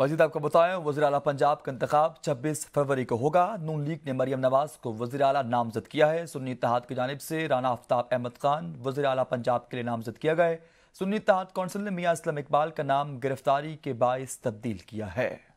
मजीद आपको बताएं वजी अला पंजाब का इंतब छब्बीस फरवरी को होगा नून लीग ने मरियम नवाज को वजी अला नामजद किया है सुन्नी इतिहाद की जानब से राना आफ्ताब अहमद खान वजी अला पंजाब के लिए नामजद किया गया है सुन्नी इतिहाद कौंसिल ने मियाँ इसलम इकबाल का नाम गिरफ्तारी के बायस तब्दील किया है